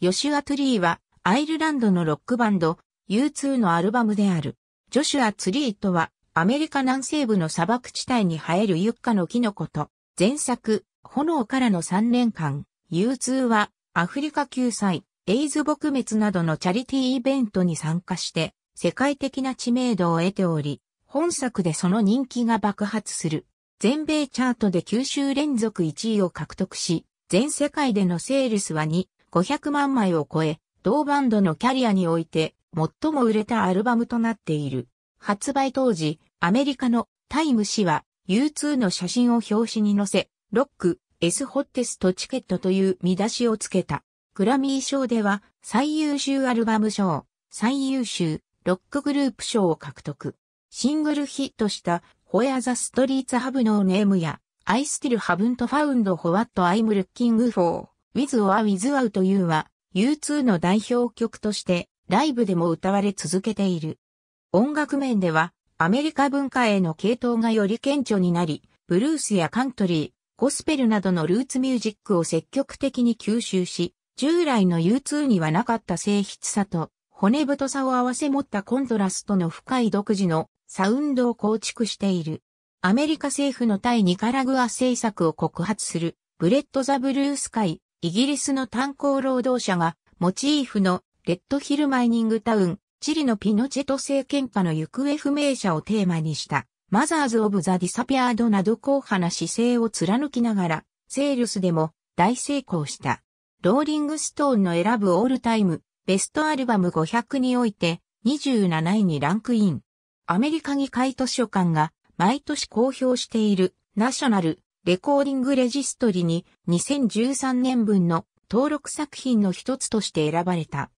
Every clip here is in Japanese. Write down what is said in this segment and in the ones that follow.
ヨシュア・トゥリーは、アイルランドのロックバンド、U2 のアルバムである。ジョシュア・ツリーとは、アメリカ南西部の砂漠地帯に生えるユッカのキノコと、前作、炎からの3年間、U2 は、アフリカ救済、エイズ撲滅などのチャリティーイベントに参加して、世界的な知名度を得ており、本作でその人気が爆発する。全米チャートで9週連続1位を獲得し、全世界でのセールスは2、500万枚を超え、同バンドのキャリアにおいて最も売れたアルバムとなっている。発売当時、アメリカのタイム誌は U2 の写真を表紙に載せ、ロック、S ホッテストチケットという見出しをつけた。グラミー賞では最優秀アルバム賞、最優秀ロックグループ賞を獲得。シングルヒットした Where the Streets Have No Name や I Still Haven't Found What I'm Looking For With or Without You は U2 の代表曲としてライブでも歌われ続けている。音楽面ではアメリカ文化への系統がより顕著になり、ブルースやカントリー、ゴスペルなどのルーツミュージックを積極的に吸収し、従来の U2 にはなかった性質さと骨太さを合わせ持ったコントラストの深い独自のサウンドを構築している。アメリカ政府の対ニカラグア政策を告発するブレッド・ザ・ブルース会イギリスの炭鉱労働者が、モチーフのレッドヒルマイニングタウン、チリのピノチェト政権下の行方不明者をテーマにした、マザーズ・オブ・ザ・ディサピアードなど硬派な姿勢を貫きながら、セールスでも大成功した。ローリング・ストーンの選ぶオールタイム、ベストアルバム500において、27位にランクイン。アメリカ議会図書館が毎年公表しているナショナルレコーディングレジストリに2013年分の登録作品の一つとして選ばれた。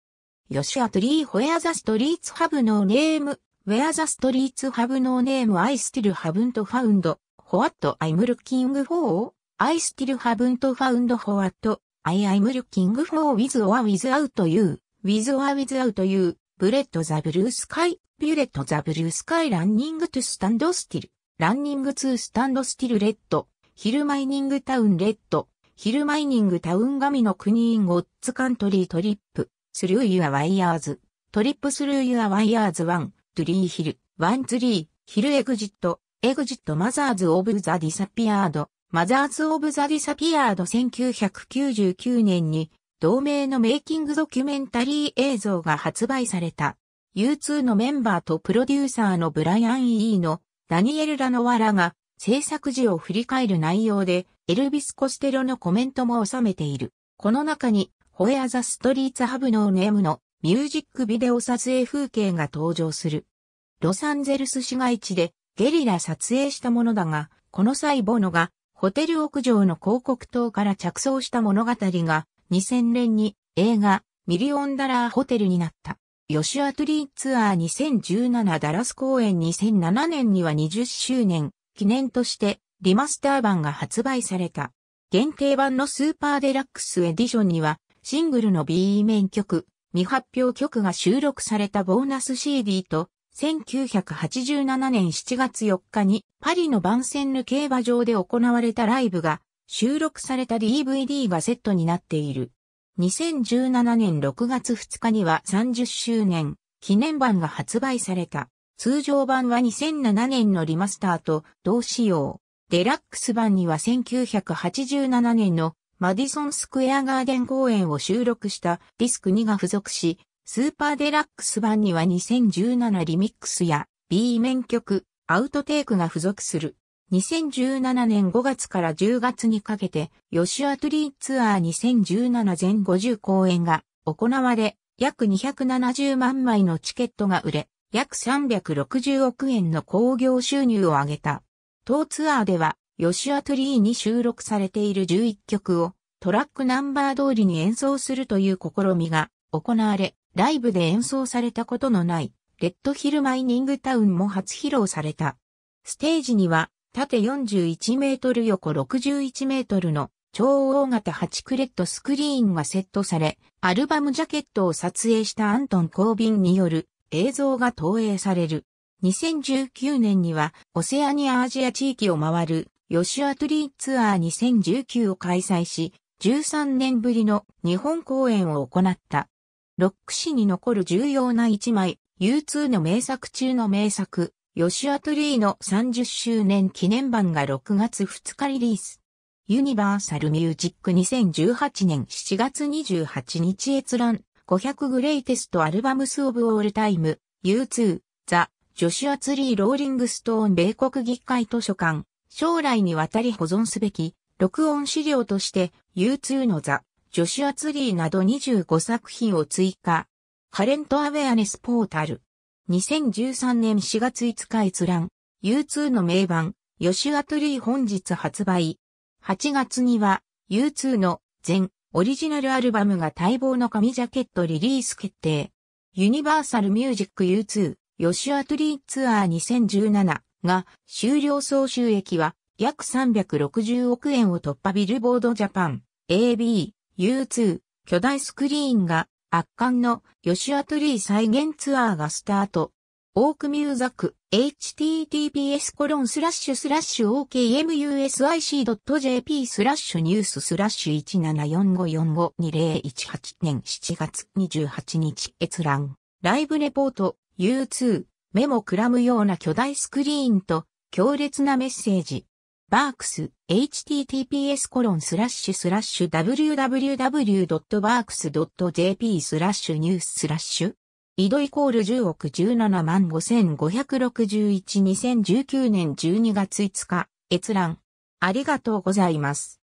ヨシアトリー・ホエアザ・ストリーツ・ハブ・ノー・ネーム、ウェアザ・ストリーツ・ハブ・ノー・ネーム・アイ・スティル・ハブント・ファウンド、ホワット・アイム・ルキング・フォー、アイ・スティル・ハブント・ファウンド・ホワット、アイ・アイム・ルキング・フォー・ウィズ・オア・ウィズ・アウト・ユー、ウィズ・オア・ウィズ・アウト・ユー、ブレット・ザ・ブルース・カイ、ビュレット・ザ・ブルース・カイ・ランニング・トゥ・スタンド・スティル、ランニング・ツー・スタンド・スティル・レッド、ヒルマイニングタウンレッド、ヒルマイニングタウン神の国インゴッツカントリートリップ、スルーユアワイヤーズ、トリップスルーユアワイヤーズワン、トゥリーヒル、ワンツリー、ヒルエグジット、エグジットマザーズオブザディサピアード、マザーズオブザディサピアード1999年に同名のメイキングドキュメンタリー映像が発売された。U2 のメンバーとプロデューサーのブライアン・イーのダニエル・ラノワラが制作時を振り返る内容で、エルビス・コステロのコメントも収めている。この中に、ホエア・ザ・ストリーツ・ハブ・ノー・ネームのミュージックビデオ撮影風景が登場する。ロサンゼルス市街地でゲリラ撮影したものだが、この際ボノがホテル屋上の広告塔から着想した物語が2000年に映画ミリオンダラーホテルになった。ヨシュアトリーツアー2017ダラス公演2007年には20周年記念としてリマスター版が発売された。限定版のスーパーデラックスエディションにはシングルの B 面曲、未発表曲が収録されたボーナス CD と1987年7月4日にパリの番ンの競馬場で行われたライブが収録された DVD がセットになっている。2017年6月2日には30周年記念版が発売された。通常版は2007年のリマスターと同仕様。デラックス版には1987年のマディソンスクエアガーデン公演を収録したディスク2が付属し、スーパーデラックス版には2017リミックスや B 面曲、アウトテイクが付属する。2017年5月から10月にかけて、ヨシュアトリーツアー2017全50公演が行われ、約270万枚のチケットが売れ、約360億円の興行収入を上げた。当ツアーでは、ヨシュア・トゥリーに収録されている11曲をトラックナンバー通りに演奏するという試みが行われ、ライブで演奏されたことのない、レッドヒルマイニングタウンも初披露された。ステージには、縦41メートル横61メートルの超大型8クレットスクリーンがセットされ、アルバムジャケットを撮影したアントン・コービンによる映像が投影される。2019年にはオセアニアアジア地域を回るヨシュアトリーツアー2019を開催し、13年ぶりの日本公演を行った。ロック史に残る重要な一枚、U2 の名作中の名作、ヨシュアトリーの30周年記念版が6月2日リリース。ユニバーサルミュージック2018年7月28日閲覧。500グレイテストアルバムスオブオールタイム、U2、ザ、ジョシュアツリーローリングストーン米国議会図書館、将来にわたり保存すべき、録音資料として U2 のザ、ジョシュアツリーなど25作品を追加。カレントアウェアネスポータル。2013年4月5日閲覧。U2 の名盤、ヨシュアトリー本日発売。8月には U2 の全オリジナルアルバムが待望の紙ジャケットリリース決定。ユニバーサルミュージック U2 ヨシュアトリーツアー2017が終了総収益は約360億円を突破ビルボードジャパン AB U2 巨大スクリーンが圧巻のヨシュアトリー再現ツアーがスタート。オークミューザク、https コロンスラッシュスラッシュ okmusic.jp スラッシュニューススラッシュ1745452018年7月28日閲覧。ライブレポート、U2、目もくらむような巨大スクリーンと強烈なメッセージ。バークス、https コロンスラッシュスラッシュ www.barks.jp スラッシュニューススラッシュ井戸イコール10億17万5561 2019年12月5日、閲覧。ありがとうございます。